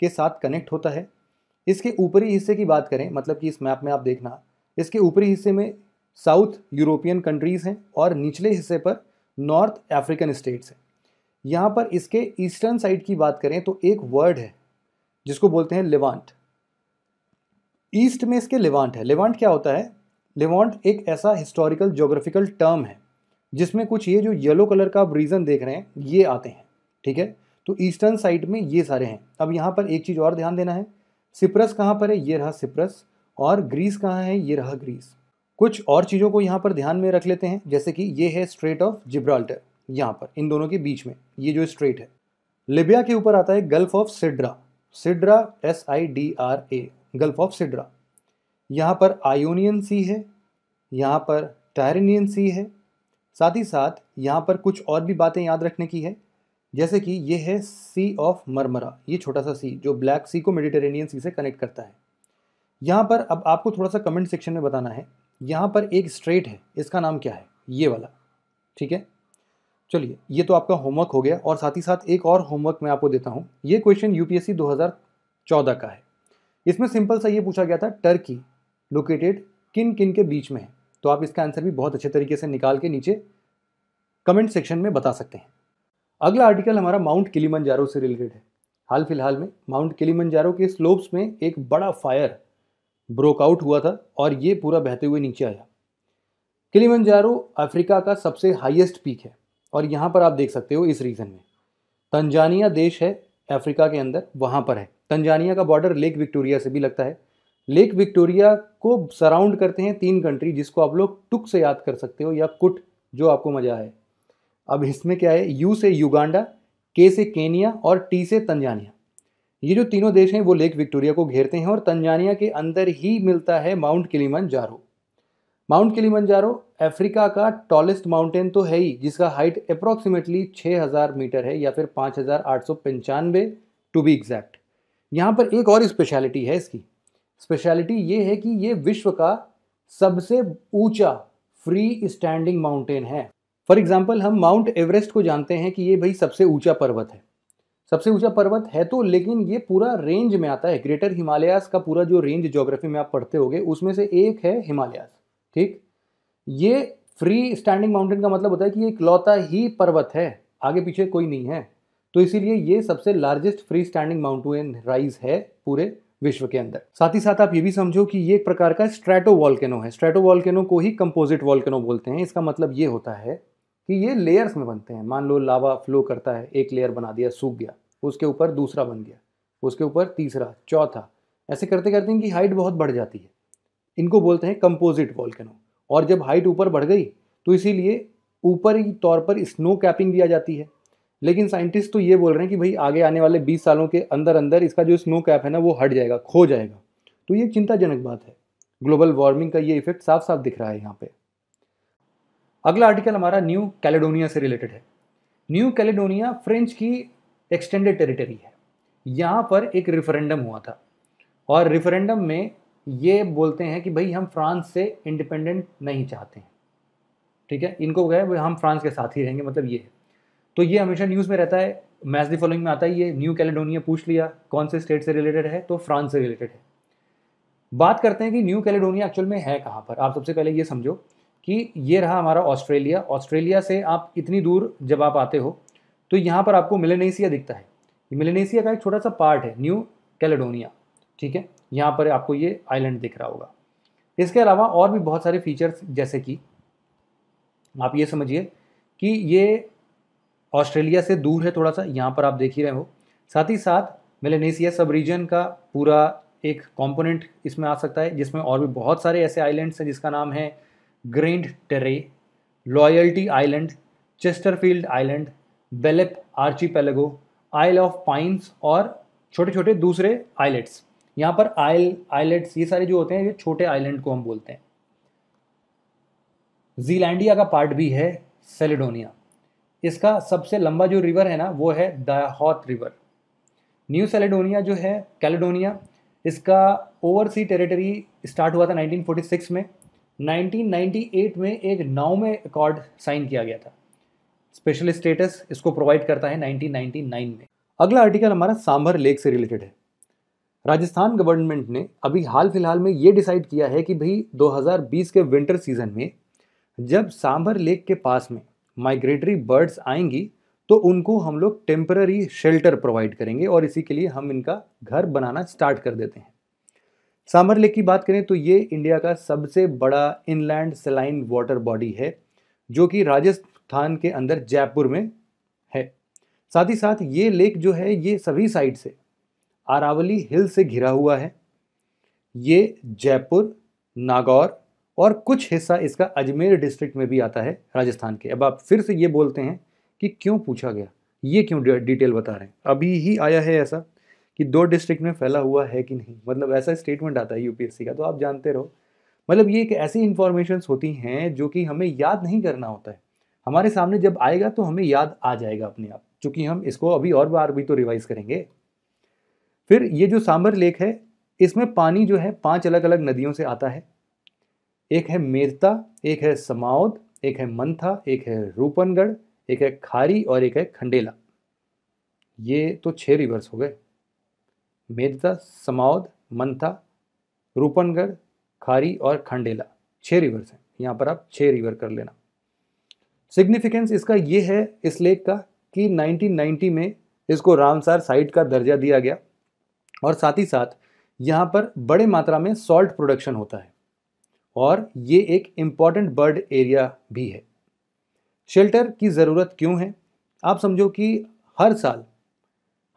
के साथ कनेक्ट होता है इसके ऊपरी हिस्से की बात करें मतलब कि इस मैप में आप देखना इसके ऊपरी हिस्से में साउथ यूरोपियन कंट्रीज़ हैं और निचले हिस्से पर नॉर्थ अफ्रीकन स्टेट्स हैं यहाँ पर इसके ईस्टर्न साइड की बात करें तो एक वर्ड है जिसको बोलते हैं लेवांट ईस्ट में इसके लेवांट है लेवांट क्या होता है लेवॉन्ट एक ऐसा हिस्टोरिकल जोग्राफिकल टर्म है जिसमें कुछ ये जो येलो कलर का आप रीज़न देख रहे हैं ये आते हैं ठीक है तो ईस्टर्न साइड में ये सारे हैं अब यहाँ पर एक चीज़ और ध्यान देना है सिप्रस कहाँ पर है ये रहा सिप्रस और ग्रीस कहाँ है ये रहा ग्रीस कुछ और चीज़ों को यहाँ पर ध्यान में रख लेते हैं जैसे कि ये है स्ट्रेट ऑफ जिब्राल्टर यहाँ पर इन दोनों के बीच में ये जो स्ट्रेट है लिबिया के ऊपर आता है gulf of Sidra Sidra S I D R A gulf of Sidra यहाँ पर आयोनियन सी है यहाँ पर टायरनियन सी है साथ ही साथ यहाँ पर कुछ और भी बातें याद रखने की है जैसे कि ये है सी ऑफ मरमरा ये छोटा सा सी जो ब्लैक सी को मेडिटेरेनियन सी से कनेक्ट करता है यहाँ पर अब आपको थोड़ा सा कमेंट सेक्शन में बताना है यहाँ पर एक स्ट्रेट है इसका नाम क्या है ये वाला ठीक है चलिए ये तो आपका होमवर्क हो गया और साथ ही साथ एक और होमवर्क मैं आपको देता हूँ ये क्वेश्चन यूपीएससी 2014 का है इसमें सिंपल सा ये पूछा गया था टर्की लोकेटेड किन किन के बीच में है तो आप इसका आंसर भी बहुत अच्छे तरीके से निकाल के नीचे कमेंट सेक्शन में बता सकते हैं अगला आर्टिकल हमारा माउंट किलीमंजारो से रिलेटेड है हाल फिलहाल में माउंट किलीमंजारो के स्लोप्स में एक बड़ा फायर ब्रोकआउट हुआ था और ये पूरा बहते हुए नीचे आया किलीमंजारो अफ्रीका का सबसे हाईएस्ट पीक है और यहाँ पर आप देख सकते हो इस रीजन में तंजानिया देश है अफ्रीका के अंदर वहाँ पर है तंजानिया का बॉर्डर लेक विक्टोरिया से भी लगता है लेक विक्टोरिया को सराउंड करते हैं तीन कंट्री जिसको आप लोग टुक से याद कर सकते हो या कुट जो आपको मज़ा आए अब इसमें क्या है यू से युगांडा के से केनिया और टी से तंजानिया ये जो तीनों देश हैं वो लेक विक्टोरिया को घेरते हैं और तंजानिया के अंदर ही मिलता है माउंट जारो माउंट जारो अफ्रीका का टॉलेस्ट माउंटेन तो है ही जिसका हाइट अप्रॉक्सीमेटली 6000 मीटर है या फिर पाँच हज़ार आठ सौ पंचानवे टू बी एग्जैक्ट यहाँ पर एक और स्पेशलिटी है इसकी स्पेशलिटी ये है कि ये विश्व का सबसे ऊंचा फ्री स्टैंडिंग माउंटेन है फॉर एग्जाम्पल हम माउंट एवरेस्ट को जानते हैं कि ये भाई सबसे ऊंचा पर्वत है सबसे ऊंचा पर्वत है तो लेकिन ये पूरा रेंज में आता है ग्रेटर हिमालयास का पूरा जो रेंज ज्योग्राफी में आप पढ़ते होगे उसमें से एक है हिमालयास ठीक ये फ्री स्टैंडिंग माउंटेन का मतलब होता है कि ये इकलौता ही पर्वत है आगे पीछे कोई नहीं है तो इसीलिए ये सबसे largest free standing mountain rise है पूरे विश्व के अंदर साथ ही साथ आप ये भी समझो कि ये एक प्रकार का स्ट्रेटो वॉल्केनो है स्ट्रेटो वॉल्केनो को ही कंपोजिट वॉल्केनो बोलते हैं इसका मतलब ये होता है कि ये लेयर्स में बनते हैं मान लो लावा फ्लो करता है एक लेयर बना दिया सूख गया उसके ऊपर दूसरा बन गया उसके ऊपर तीसरा चौथा ऐसे करते करते इनकी हाइट बहुत बढ़ जाती है इनको बोलते हैं कंपोजिट वॉल्केनो और जब हाइट ऊपर बढ़ गई तो इसीलिए ऊपर ही तौर पर स्नो कैपिंग दिया जाती है लेकिन साइंटिस्ट तो ये बोल रहे हैं कि भाई आगे आने वाले 20 सालों के अंदर अंदर इसका जो स्नो कैप है ना वो हट जाएगा खो जाएगा तो ये चिंताजनक बात है ग्लोबल वार्मिंग का ये इफेक्ट साफ साफ दिख रहा है यहाँ पे अगला आर्टिकल हमारा न्यू कैलेडोनिया से रिलेटेड है न्यू कैलेडोनिया फ्रेंच की एक्सटेंडेड टेरिटरी है यहाँ पर एक रेफरेंडम हुआ था और रेफरेंडम में ये बोलते हैं कि भाई हम फ्रांस से इंडिपेंडेंट नहीं चाहते हैं ठीक है इनको भाई हम फ्रांस के साथ ही रहेंगे मतलब ये है तो ये हमेशा न्यूज़ में रहता है मैच दी फॉलोइंग में आता है ये न्यू कैलेडोनिया पूछ लिया कौन से स्टेट से रिलेटेड है तो फ्रांस से रिलेटेड है बात करते हैं कि न्यू कैलेडोनिया एक्चुअल में है कहाँ पर आप सबसे पहले ये समझो कि ये रहा हमारा ऑस्ट्रेलिया ऑस्ट्रेलिया से आप इतनी दूर जब आप आते हो तो यहाँ पर आपको मिलेनेशिया दिखता है मिलेनेशिया का एक छोटा सा पार्ट है न्यू कैलेडोनिया ठीक है यहाँ पर आपको ये आइलैंड दिख रहा होगा इसके अलावा और भी बहुत सारे फीचर्स जैसे कि आप ये समझिए कि ये ऑस्ट्रेलिया से दूर है थोड़ा सा यहाँ पर आप देख ही रहे हो साथ ही साथ मेलेनेशिया सब रीजन का पूरा एक कंपोनेंट इसमें आ सकता है जिसमें और भी बहुत सारे ऐसे आइलैंड्स हैं जिसका नाम है Grande Terre loyalty island Chesterfield island Belep archipelago isle of pines और छोटे छोटे दूसरे आइलेट्स यहाँ पर आइल आइलेट्स ये सारे जो होते हैं ये छोटे आइलैंड को हम बोलते हैं जीलैंडिया का पार्ट भी है सेलेडोनिया इसका सबसे लंबा जो रिवर है ना वो है दाहौत रिवर न्यू सेलेडोनिया जो है कैलेडोनिया इसका ओवरसी टेरिटरी स्टार्ट हुआ था 1946 में 1998 में एक नाव में अकॉर्ड साइन किया गया था स्पेशल स्टेटस इसको प्रोवाइड करता है 1999 में अगला आर्टिकल हमारा सांभर लेक से रिलेटेड है राजस्थान गवर्नमेंट ने अभी हाल फिलहाल में ये डिसाइड किया है कि भाई 2020 के विंटर सीजन में जब सांभर लेक के पास में माइग्रेटरी बर्ड्स आएंगी तो उनको हम लोग टेम्पररी शेल्टर प्रोवाइड करेंगे और इसी के लिए हम इनका घर बनाना स्टार्ट कर देते हैं सांभर लेक की बात करें तो ये इंडिया का सबसे बड़ा इनलैंड सलाइन वाटर बॉडी है जो कि राजस्थान के अंदर जयपुर में है साथ ही साथ ये लेक जो है ये सभी साइड से अरावली हिल से घिरा हुआ है ये जयपुर नागौर और कुछ हिस्सा इसका अजमेर डिस्ट्रिक्ट में भी आता है राजस्थान के अब आप फिर से ये बोलते हैं कि क्यों पूछा गया ये क्यों डिटेल बता रहे हैं अभी ही आया है ऐसा कि दो डिस्ट्रिक्ट में फैला हुआ है कि नहीं मतलब ऐसा स्टेटमेंट आता है यूपीएससी का तो आप जानते रहो मतलब ये एक ऐसी इन्फॉर्मेशन होती हैं जो कि हमें याद नहीं करना होता है हमारे सामने जब आएगा तो हमें याद आ जाएगा अपने आप चूँकि हम इसको अभी और बार भी तो रिवाइज करेंगे फिर ये जो सांबर लेक है इसमें पानी जो है पांच अलग अलग नदियों से आता है एक है मेरता एक है समाओद एक है मंथा एक है रूपनगढ़ एक है खारी और एक है खंडेला ये तो छः रिवर्स हो गए मेरता समाओद मंथा रूपनगढ़ खारी और खंडेला छः रिवर्स हैं यहाँ पर आप छः रिवर कर लेना सिग्निफिकेंस इसका ये है इस लेक का कि 1990 में इसको रामसार साइट का दर्जा दिया गया और साथ ही साथ यहाँ पर बड़े मात्रा में सॉल्ट प्रोडक्शन होता है और ये एक इम्पॉर्टेंट बर्ड एरिया भी है शेल्टर की ज़रूरत क्यों है आप समझो कि हर साल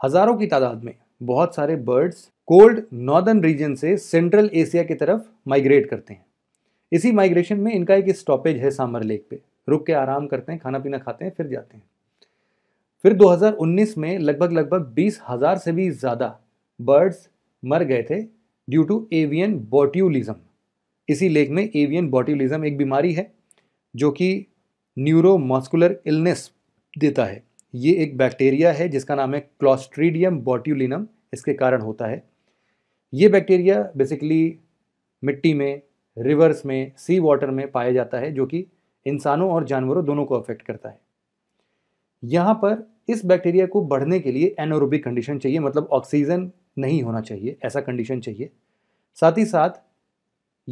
हज़ारों की तादाद में बहुत सारे बर्ड्स कोल्ड नॉर्दर्न रीजन से सेंट्रल एशिया की तरफ माइग्रेट करते हैं इसी माइग्रेशन में इनका एक स्टॉपेज है सामर लेक पे रुक के आराम करते हैं खाना पीना खाते हैं फिर जाते हैं फिर 2019 में लगभग लगभग बीस हज़ार से भी ज़्यादा बर्ड्स मर गए थे ड्यू टू एवियन बोट्यूलिज्म इसी लेख में एवियन बॉटिलिज्म एक बीमारी है जो कि न्यूरोमॉस्कुलर इलनेस देता है ये एक बैक्टीरिया है जिसका नाम है क्लॉस्ट्रीडियम बॉट्यूलिनम इसके कारण होता है ये बैक्टीरिया बेसिकली मिट्टी में रिवर्स में सी वाटर में पाया जाता है जो कि इंसानों और जानवरों दोनों को अफेक्ट करता है यहाँ पर इस बैक्टीरिया को बढ़ने के लिए एनोरोबिक कंडीशन चाहिए मतलब ऑक्सीजन नहीं होना चाहिए ऐसा कंडीशन चाहिए साथ ही साथ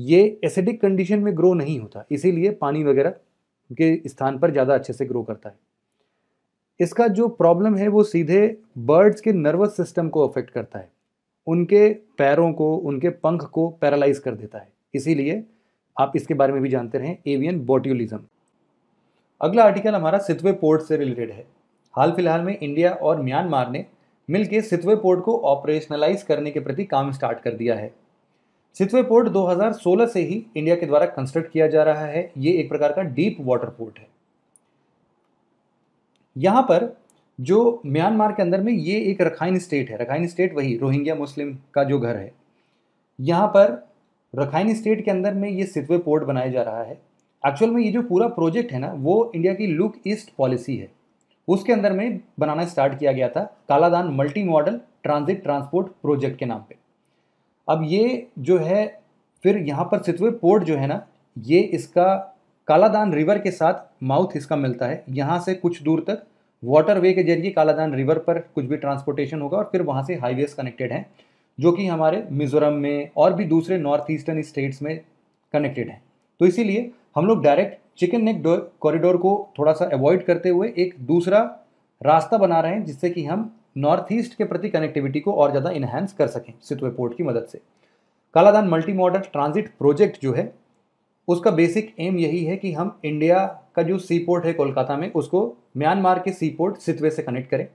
ये एसिडिक कंडीशन में ग्रो नहीं होता इसीलिए पानी वगैरह के स्थान पर ज़्यादा अच्छे से ग्रो करता है इसका जो प्रॉब्लम है वो सीधे बर्ड्स के नर्वस सिस्टम को अफेक्ट करता है उनके पैरों को उनके पंख को पैरालाइज कर देता है इसीलिए आप इसके बारे में भी जानते रहें एवियन बोट्यूलिज्म अगला आर्टिकल हमारा सितवे पोर्ट से रिलेटेड है हाल फिलहाल में इंडिया और म्यांमार ने मिलकर सितवे पोर्ट को ऑपरेशनलाइज करने के प्रति काम स्टार्ट कर दिया है सितवे पोर्ट 2016 से ही इंडिया के द्वारा कंस्ट्रक्ट किया जा रहा है ये एक प्रकार का डीप वाटर पोर्ट है यहाँ पर जो म्यांमार के अंदर में ये एक रखाइन स्टेट है रखाइन स्टेट वही रोहिंग्या मुस्लिम का जो घर है यहाँ पर रखाइन स्टेट के अंदर में ये सितवे पोर्ट बनाया जा रहा है एक्चुअल में ये जो पूरा प्रोजेक्ट है ना वो इंडिया की लुक ईस्ट पॉलिसी है उसके अंदर में बनाना स्टार्ट किया गया था Kaladan multi modal transit transport project के नाम पर अब ये जो है फिर यहाँ पर सितवे पोर्ट जो है ना ये इसका कालादान रिवर के साथ माउथ इसका मिलता है यहाँ से कुछ दूर तक वाटर वे के जरिए कालादान रिवर पर कुछ भी ट्रांसपोर्टेशन होगा और फिर वहाँ से हाईवेज कनेक्टेड हैं जो कि हमारे मिजोरम में और भी दूसरे नॉर्थ ईस्टर्न स्टेट्स में कनेक्टेड हैं तो इसीलिए हम लोग डायरेक्ट चिकन नेक कॉरिडोर को थोड़ा सा अवॉइड करते हुए एक दूसरा रास्ता बना रहे हैं जिससे कि हम नॉर्थ ईस्ट के प्रति कनेक्टिविटी को और ज़्यादा इन्हेंस कर सकें सितवे पोर्ट की मदद से Kaladan multi modal transit project जो है उसका बेसिक एम यही है कि हम इंडिया का जो सी पोर्ट है कोलकाता में उसको म्यांमार के सी पोर्ट सितवे से कनेक्ट करें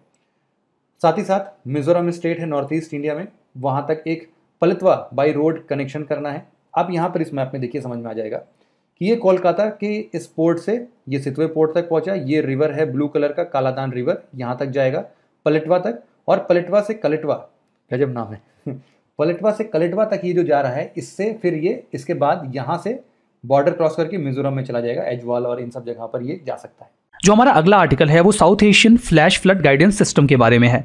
साथ ही साथ मिजोरम स्टेट है नॉर्थ ईस्ट इंडिया में वहाँ तक एक पलतवा बाई रोड कनेक्शन करना है आप यहाँ पर इस मैप में देखिए समझ में आ जाएगा कि ये कोलकाता के इस पोर्ट से ये सितवे पोर्ट तक पहुँचा ये रिवर है ब्लू कलर का कालादान रिवर यहाँ तक जाएगा पलटवा तक और पलटवा से कलटवा गजब नाम है पलटवा से कलटवा तक ये जो जा रहा है इससे फिर ये इसके बाद यहाँ से बॉर्डर क्रॉस करके मिजोरम में चला जाएगा एजवाल और इन सब जगह पर ये जा सकता है जो हमारा अगला आर्टिकल है वो South Asian flash flood guidance system के बारे में है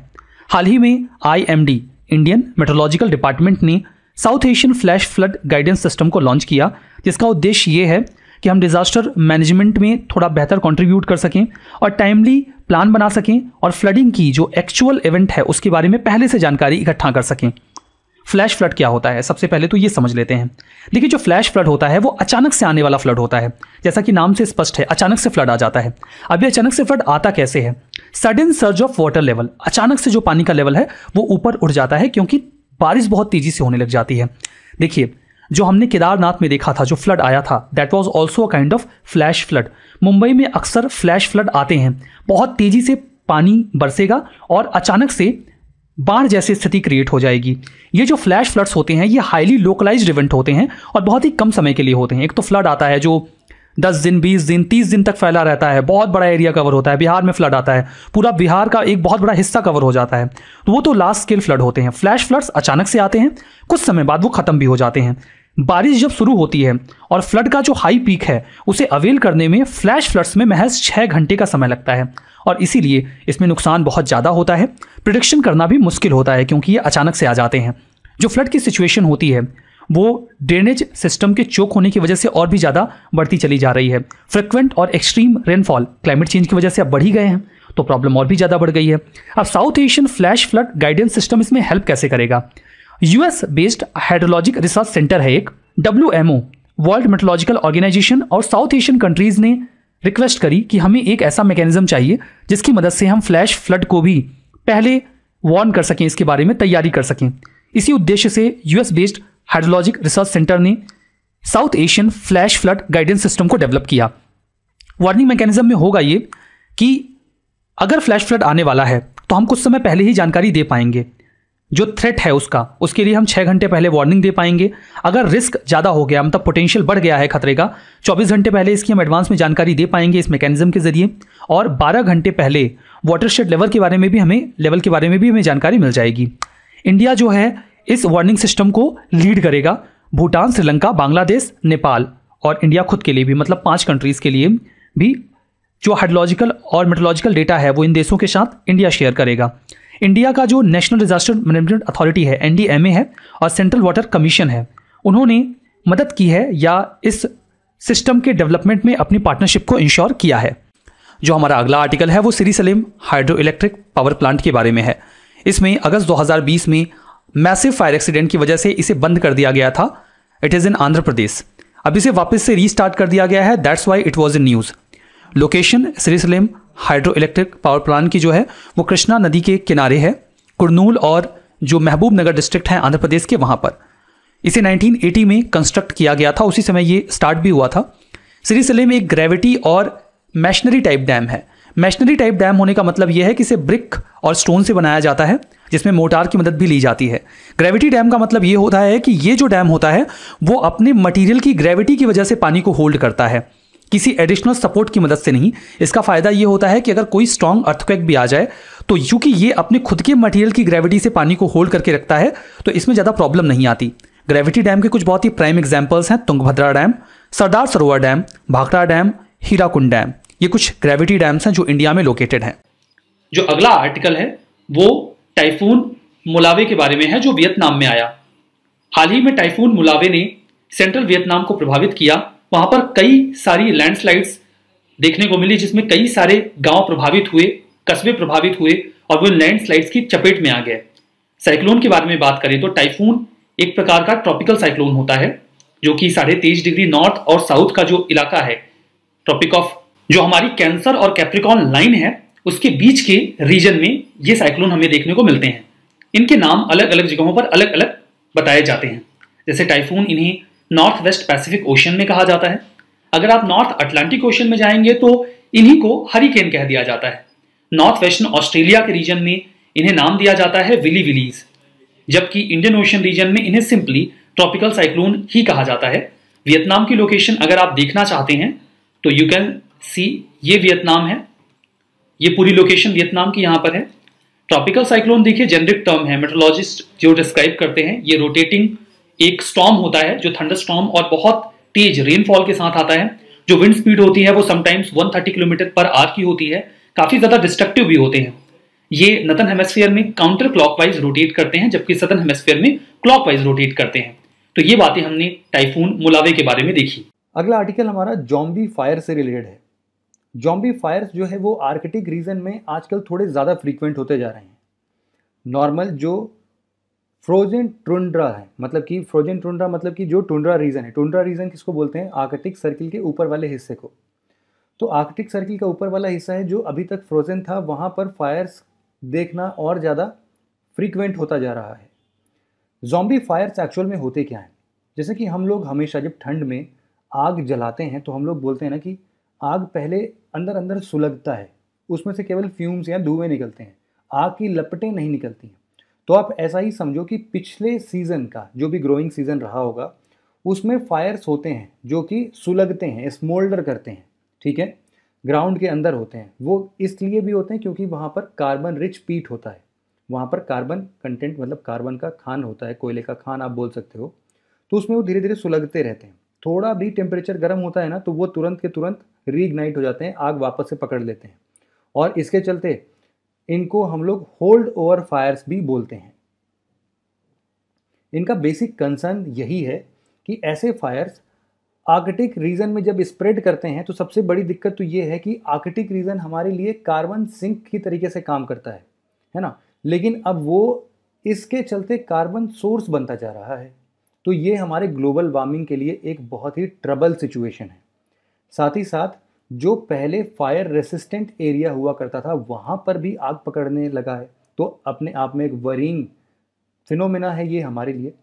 हाल ही में आई इंडियन मेट्रोलॉजिकल डिपार्टमेंट ने South Asian flash flood guidance system को लॉन्च किया जिसका उद्देश्य ये है कि हम डिज़ास्टर मैनेजमेंट में थोड़ा बेहतर कंट्रीब्यूट कर सकें और टाइमली प्लान बना सकें और फ्लडिंग की जो एक्चुअल इवेंट है उसके बारे में पहले से जानकारी इकट्ठा कर सकें फ्लैश फ्लड क्या होता है सबसे पहले तो ये समझ लेते हैं देखिए जो फ्लैश फ्लड होता है वो अचानक से आने वाला फ्लड होता है जैसा कि नाम से स्पष्ट है अचानक से फ्लड आ जाता है अभी अचानक से फ्लड आता कैसे है sudden surge of water level अचानक से जो पानी का लेवल है वो ऊपर उड़ जाता है क्योंकि बारिश बहुत तेजी से होने लग जाती है देखिए जो हमने केदारनाथ में देखा था जो फ्लड आया था that was also a kind of flash flood Mumbai में अक्सर फ्लैश फ्लड आते हैं बहुत तेज़ी से पानी बरसेगा और अचानक से बाढ़ जैसी स्थिति क्रिएट हो जाएगी ये जो फ्लैश फ्लड्स होते हैं ये हाईली लोकलाइज इवेंट होते हैं और बहुत ही कम समय के लिए होते हैं एक तो फ्लड आता है जो दस दिन बीस दिन तीस दिन तक फैला रहता है बहुत बड़ा एरिया कवर होता है बिहार में फ्लड आता है पूरा बिहार का एक बहुत बड़ा हिस्सा कवर हो जाता है तो वो तो लास्ट स्केल फ्लड होते हैं फ्लैश फ्लड्स अचानक से आते हैं कुछ समय बाद वो ख़त्म भी हो जाते हैं बारिश जब शुरू होती है और फ्लड का जो हाई पीक है उसे अवेल करने में फ्लैश फ्लड्स में महज छः घंटे का समय लगता है और इसीलिए इसमें नुकसान बहुत ज़्यादा होता है प्रिडिक्शन करना भी मुश्किल होता है क्योंकि ये अचानक से आ जाते हैं जो फ्लड की सिचुएशन होती है वो ड्रेनेज सिस्टम के चोक होने की वजह से और भी ज़्यादा बढ़ती चली जा रही है फ्रिक्वेंट और एक्सट्रीम रेनफॉल क्लाइमेट चेंज की वजह से अब बढ़ ही गए हैं तो प्रॉब्लम और भी ज़्यादा बढ़ गई है अब South Asian flash flood guidance system इसमें हेल्प कैसे करेगा US based hydrologic research centre है एक W M world meteorological organisation और साउथ एशियन कंट्रीज़ ने रिक्वेस्ट करी कि हमें एक ऐसा मैकेनिज्म चाहिए जिसकी मदद से हम फ्लैश फ्लड को भी पहले वार्न कर सकें इसके बारे में तैयारी कर सकें इसी उद्देश्य से US based hydrologic research centre ने South Asian flash flood guidance system को डेवलप किया वार्निंग मैकेनिज्म में होगा ये कि अगर फ्लैश फ्लड आने वाला है तो हम कुछ समय पहले ही जानकारी दे पाएंगे जो थ्रेट है उसका उसके लिए हम छः घंटे पहले वार्निंग दे पाएंगे अगर रिस्क ज़्यादा हो गया मतलब पोटेंशियल बढ़ गया है खतरे का चौबीस घंटे पहले इसकी हम एडवांस में जानकारी दे पाएंगे इस मैकेनिज्म के जरिए और बारह घंटे पहले वाटरशेड लेवल के बारे में भी हमें लेवल के बारे में भी हमें जानकारी मिल जाएगी इंडिया जो है इस वार्निंग सिस्टम को लीड करेगा भूटान श्रीलंका बांग्लादेश नेपाल और इंडिया खुद के लिए भी मतलब पाँच कंट्रीज़ के लिए भी जो हाइड्रोलॉजिकल और मेट्रोलॉजिकल डेटा है वो इन देशों के साथ इंडिया शेयर करेगा इंडिया का जो नेशनल डिजास्टर मैनेजमेंट अथॉरिटी है एन है और सेंट्रल वाटर कमीशन है उन्होंने मदद की है या इस सिस्टम के डेवलपमेंट में अपनी पार्टनरशिप को इंश्योर किया है जो हमारा अगला आर्टिकल है वो Srisailam hydroelectric power plant के बारे में है इसमें अगस्त 2020 में मैसिव फायर एक्सीडेंट की वजह से इसे बंद कर दिया गया था it is in Andhra Pradesh अब इसे वापस से रीस्टार्ट कर दिया गया है that's why it was in news location Srisailam hydroelectric power plant की जो है वो कृष्णा नदी के किनारे है कुरनूल और जो महबूब नगर डिस्ट्रिक्ट है आंध्र प्रदेश के वहाँ पर इसे 1980 में कंस्ट्रक्ट किया गया था उसी समय ये स्टार्ट भी हुआ था सिले में एक ग्रेविटी और मैशनरी टाइप डैम है मैशनरी टाइप डैम होने का मतलब यह है कि इसे ब्रिक और स्टोन से बनाया जाता है जिसमें मोटार की मदद भी ली जाती है ग्रेविटी डैम का मतलब ये होता है कि ये जो डैम होता है वो अपने मटेरियल की ग्रेविटी की वजह से पानी को होल्ड करता है किसी एडिशनल सपोर्ट की मदद से नहीं इसका फ़ायदा यह होता है कि अगर कोई स्ट्रॉन्ग अर्थक्वेक भी आ जाए तो क्योंकि ये अपने खुद के मटेरियल की ग्रेविटी से पानी को होल्ड करके रखता है तो इसमें ज़्यादा प्रॉब्लम नहीं आती ग्रेविटी डैम के कुछ बहुत ही प्राइम एग्जाम्पल्स हैं Tungabhadra dam Sardar Sarovar dam Bhakra dam Hirakud dam ये कुछ ग्रेविटी डैम्स हैं जो इंडिया में लोकेटेड हैं जो अगला आर्टिकल है वो टाइफून मुलावे के बारे में है जो वियतनाम में आया हाल ही में टाइफून मुलावे ने सेंट्रल वियतनाम को प्रभावित किया वहां पर कई सारी लैंडस्लाइड्स देखने को मिली जिसमें कई सारे गांव प्रभावित हुए कस्बे प्रभावित हुए और वो लैंडस्लाइड्स की चपेट में आ गए साइक्लोन के बारे में बात करें तो टाइफून एक प्रकार का ट्रॉपिकल साइक्लोन होता है जो कि साढ़े तेईस डिग्री नॉर्थ और साउथ का जो इलाका है ट्रॉपिक ऑफ जो हमारी कैंसर और कैप्रिकॉन लाइन है उसके बीच के रीजन में ये साइक्लोन हमें देखने को मिलते हैं इनके नाम अलग अलग जगहों पर अलग अलग बताए जाते हैं जैसे टाइफून इन्हें नॉर्थ वेस्ट पैसिफिक ओशन में कहा जाता है अगर आप नॉर्थ अटलांटिक ओशन में जाएंगे तो इन्हीं को हरिकेन कह दिया जाता है नॉर्थ वेस्टर्न ऑस्ट्रेलिया के रीजन में इन्हें नाम दिया जाता है विली विलीज जबकि इंडियन ओशन रीजन में इन्हें सिंपली ट्रॉपिकल साइक्लोन ही कहा जाता है वियतनाम की लोकेशन अगर आप देखना चाहते हैं तो यू कैन सी ये वियतनाम है ये पूरी लोकेशन वियतनाम की यहां पर है ट्रॉपिकल साइक्लोन देखिए जेनरिक टर्म है मेट्रोलॉजिस्ट जो डिस्क्राइब करते हैं ये रोटेटिंग एक स्टॉम होता है जो थंडर स्टॉम और बहुत तेज रेनफॉल के साथ आता है जो विंड स्पीड होती है वो समटाइम्स 130 किलोमीटर पर आर की होती है काफी ज्यादा डिस्ट्रक्टिव भी होते हैं ये नदन हेमेस्फेयर में काउंटर क्लॉकवाइज रोटेट करते हैं जबकि सदन हेमेस्फेयर में क्लॉकवाइज रोटेट करते हैं तो ये बातें हमने टाइफून मुलावे के बारे में देखी अगला आर्टिकल हमारा जॉम्बी फायर से रिलेटेड है जॉम्बी फायर जो है वो आर्कटिक रीजन में आजकल थोड़े ज़्यादा फ्रीक्वेंट होते जा रहे हैं नॉर्मल जो फ्रोजन टुंड्रा है मतलब कि फ्रोजन टुंड्रा मतलब कि जो टुंड्रा रीजन है टुंड्रा रीजन किसको बोलते हैं आर्कटिक सर्किल के ऊपर वाले हिस्से को तो आर्कटिक सर्किल का ऊपर वाला हिस्सा है जो अभी तक फ्रोजन था वहाँ पर फायर्स देखना और ज़्यादा फ्रीक्वेंट होता जा रहा है जॉम्बी फायर्स एक्चुअल में होते क्या हैं जैसे कि हम लोग हमेशा जब ठंड में आग जलाते हैं तो हम लोग बोलते हैं ना कि आग पहले अंदर अंदर सुलगता है उसमें से केवल फ्यूम्स या धुएँ निकलते हैं आग की लपटें नहीं निकलती हैं तो आप ऐसा ही समझो कि पिछले सीज़न का जो भी ग्रोइंग सीज़न रहा होगा उसमें फायर्स होते हैं जो कि सुलगते हैं स्मोल्डर करते हैं ठीक है ग्राउंड के अंदर होते हैं वो इसलिए भी होते हैं क्योंकि वहाँ पर कार्बन रिच पीट होता है वहाँ पर कार्बन कंटेंट मतलब कार्बन का खान होता है कोयले का खान आप बोल सकते हो तो उसमें वो धीरे धीरे सुलगते रहते हैं थोड़ा भी टेम्परेचर गर्म होता है ना तो वो तुरंत के तुरंत रीग्नाइट हो जाते हैं आग वापस से पकड़ लेते हैं और इसके चलते इनको हम लोग होल्ड ओवर फायर्स भी बोलते हैं इनका बेसिक कंसर्न यही है कि ऐसे फायर्स आर्कटिक रीजन में जब स्प्रेड करते हैं तो सबसे बड़ी दिक्कत तो ये है कि आर्कटिक रीजन हमारे लिए कार्बन सिंक की तरीके से काम करता है है ना लेकिन अब वो इसके चलते कार्बन सोर्स बनता जा रहा है तो ये हमारे ग्लोबल वार्मिंग के लिए एक बहुत ही ट्रबल सिचुएशन है साथ ही साथ जो पहले फायर रेसिस्टेंट एरिया हुआ करता था वहाँ पर भी आग पकड़ने लगा है तो अपने आप में एक वरिंग फिनोमिना है ये हमारे लिए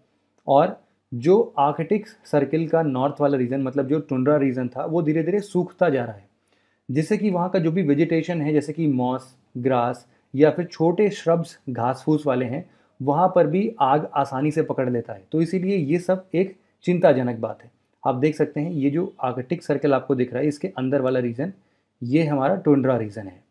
और जो आर्कटिक सर्किल का नॉर्थ वाला रीजन मतलब जो टुंड्रा रीजन था वो धीरे धीरे सूखता जा रहा है जिससे कि वहाँ का जो भी वेजिटेशन है जैसे कि मॉस ग्रास या फिर छोटे श्रब्स घास फूस वाले हैं वहाँ पर भी आग आसानी से पकड़ लेता है तो इसीलिए ये सब एक चिंताजनक बात है आप देख सकते हैं ये जो आर्कटिक सर्कल आपको दिख रहा है इसके अंदर वाला रीजन ये हमारा टोंड्रा रीजन है